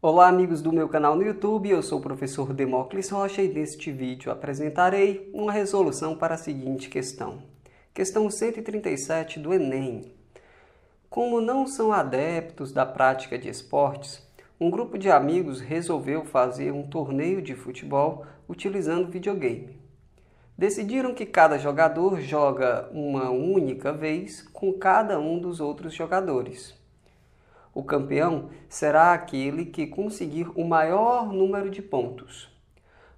Olá amigos do meu canal no YouTube, eu sou o professor Demócles Rocha e neste vídeo apresentarei uma resolução para a seguinte questão. Questão 137 do Enem. Como não são adeptos da prática de esportes, um grupo de amigos resolveu fazer um torneio de futebol utilizando videogame. Decidiram que cada jogador joga uma única vez com cada um dos outros jogadores. O campeão será aquele que conseguir o maior número de pontos.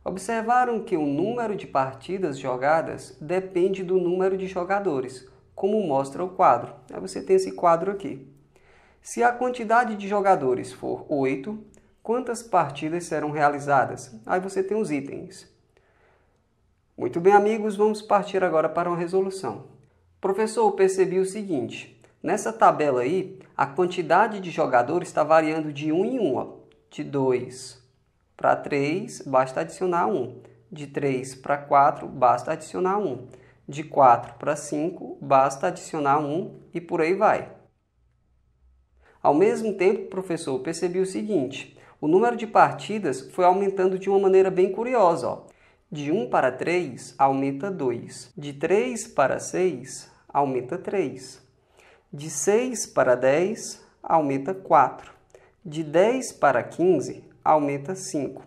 Observaram que o número de partidas jogadas depende do número de jogadores, como mostra o quadro. Aí você tem esse quadro aqui. Se a quantidade de jogadores for 8, quantas partidas serão realizadas? Aí você tem os itens. Muito bem, amigos, vamos partir agora para uma resolução. Professor, percebi o seguinte: Nessa tabela aí, a quantidade de jogadores está variando de 1 em 1, ó. de 2 para 3, basta adicionar 1, de 3 para 4, basta adicionar 1, de 4 para 5, basta adicionar 1 e por aí vai. Ao mesmo tempo, professor, percebi o seguinte: o número de partidas foi aumentando de uma maneira bem curiosa. Ó. De 1 para 3 aumenta 2, de 3 para 6 aumenta 3, de 6 para 10, aumenta 4. De 10 para 15, aumenta 5.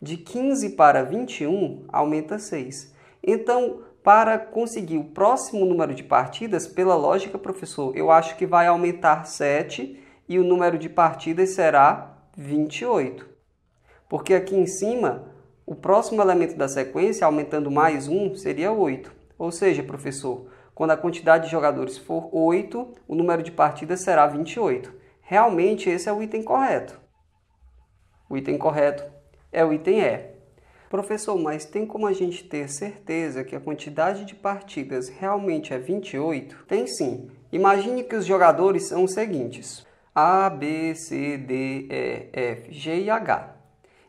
De 15 para 21, aumenta 6. Então, para conseguir o próximo número de partidas, pela lógica, professor, eu acho que vai aumentar 7 e o número de partidas será 28. Porque aqui em cima, o próximo elemento da sequência, aumentando mais 1, seria 8. Ou seja, professor, quando a quantidade de jogadores for 8, o número de partidas será 28. Realmente esse é o item correto. O item correto é o item E. Professor, mas tem como a gente ter certeza que a quantidade de partidas realmente é 28? Tem sim. Imagine que os jogadores são os seguintes: A, B, C, D, E, F, G e H.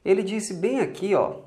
Ele disse bem aqui, ó,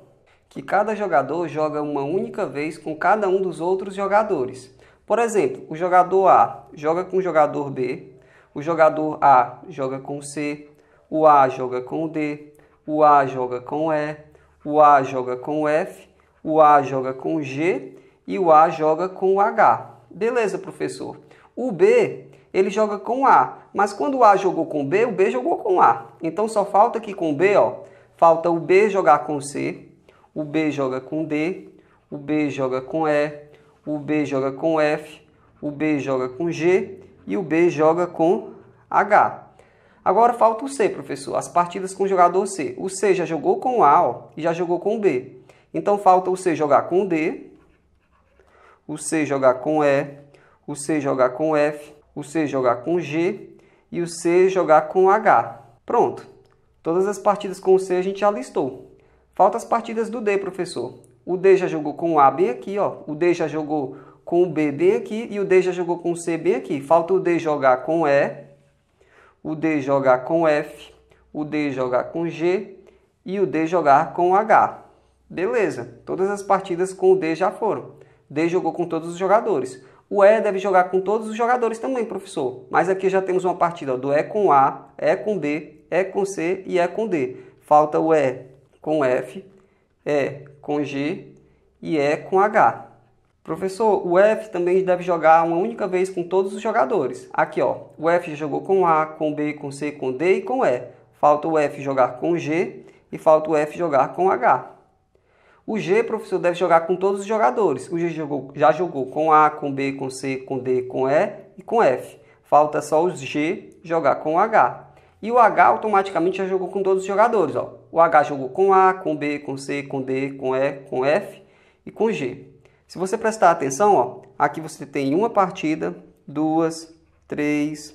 que cada jogador joga uma única vez com cada um dos outros jogadores. Por exemplo, o jogador A joga com o jogador B, o jogador A joga com o C, o A joga com o D, o A joga com o E, o A joga com o F, o A joga com o G e o A joga com o H. Beleza, professor. O B, ele joga com o A, mas quando o A jogou com o B, o B jogou com o A. Então só falta aqui com o B, ó, falta o B jogar com C, o B joga com D, o B joga com E, o B joga com F, o B joga com G e o B joga com H. Agora falta o C, professor, as partidas com o jogador C. O C já jogou com A ó, e já jogou com o B. Então falta o C jogar com D, o C jogar com E, o C jogar com F, o C jogar com G e o C jogar com H. Pronto. Todas as partidas com o C a gente já listou. Falta as partidas do D, professor. O D já jogou com o AB aqui, ó. O D já jogou com o BB aqui e o D já jogou com o CB aqui. Falta o D jogar com E, o D jogar com F, o D jogar com G e o D jogar com H. Beleza, todas as partidas com o D já foram. D jogou com todos os jogadores. O E deve jogar com todos os jogadores também, professor. Mas aqui já temos uma partida ó, do E com A, E com B, E com C e E com D. Falta o E com F, é com G e E é com H. Professor, o F também deve jogar uma única vez com todos os jogadores. Aqui, ó, o F jogou com A, com B, com C, com D e com E. Falta o F jogar com G e falta o F jogar com H. O G, professor, deve jogar com todos os jogadores. O G jogou, já jogou com A, com B, com C, com D, com E e com F. Falta só o G jogar com H. E o H automaticamente já jogou com todos os jogadores. Ó. O H jogou com A, com B, com C, com D, com E, com F e com G. Se você prestar atenção, ó, aqui você tem uma partida, duas, três,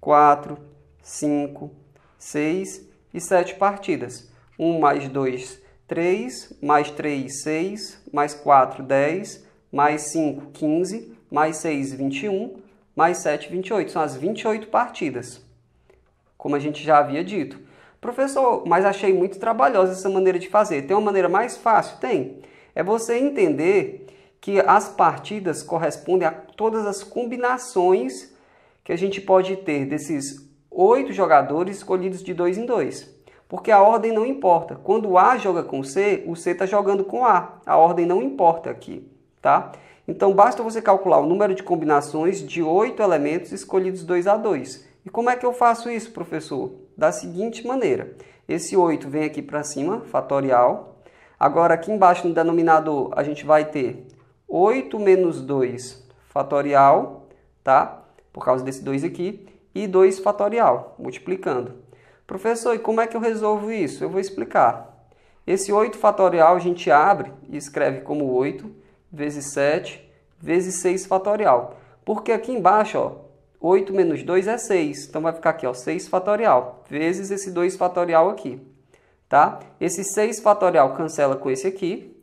quatro, cinco, seis e sete partidas. Um mais dois, três, mais três, seis, mais quatro, dez, mais cinco, quinze, mais seis, vinte e um, mais sete, vinte e oito. São as vinte e oito partidas como a gente já havia dito. Professor, mas achei muito trabalhosa essa maneira de fazer. Tem uma maneira mais fácil? Tem. É você entender que as partidas correspondem a todas as combinações que a gente pode ter desses oito jogadores escolhidos de dois em dois. Porque a ordem não importa. Quando o A joga com C, o C está jogando com A. A ordem não importa aqui, tá? Então basta você calcular o número de combinações de oito elementos escolhidos dois a dois. E como é que eu faço isso, professor? Da seguinte maneira: esse 8 vem aqui para cima, fatorial. Agora, aqui embaixo no denominador, a gente vai ter 8 menos 2 fatorial, tá? Por causa desse 2 aqui, e 2 fatorial, multiplicando. Professor, e como é que eu resolvo isso? Eu vou explicar. Esse 8 fatorial a gente abre e escreve como 8 vezes 7 vezes 6 fatorial. Porque aqui embaixo, ó, 8 menos 2 é 6. Então, vai ficar aqui, ó, 6 fatorial, vezes esse 2 fatorial aqui. Tá? Esse 6 fatorial cancela com esse aqui.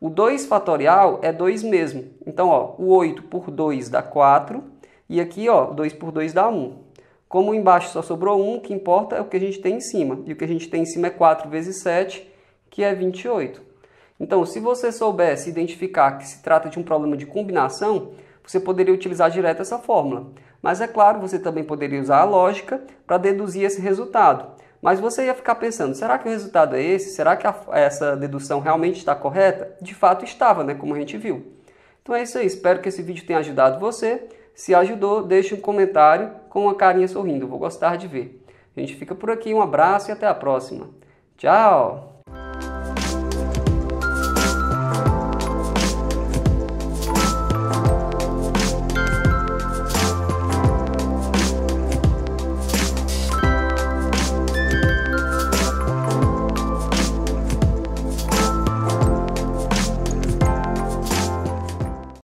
O 2 fatorial é 2 mesmo. Então, ó, o 8 por 2 dá 4. E aqui, ó, 2 por 2 dá 1. Como embaixo só sobrou 1, o que importa é o que a gente tem em cima. E o que a gente tem em cima é 4 vezes 7, que é 28. Então, se você soubesse identificar que se trata de um problema de combinação, você poderia utilizar direto essa fórmula. Mas é claro, você também poderia usar a lógica para deduzir esse resultado. Mas você ia ficar pensando, será que o resultado é esse? Será que a, essa dedução realmente está correta? De fato estava, né, como a gente viu. Então é isso aí, espero que esse vídeo tenha ajudado você. Se ajudou, deixe um comentário com uma carinha sorrindo, vou gostar de ver. A gente fica por aqui, um abraço e até a próxima. Tchau!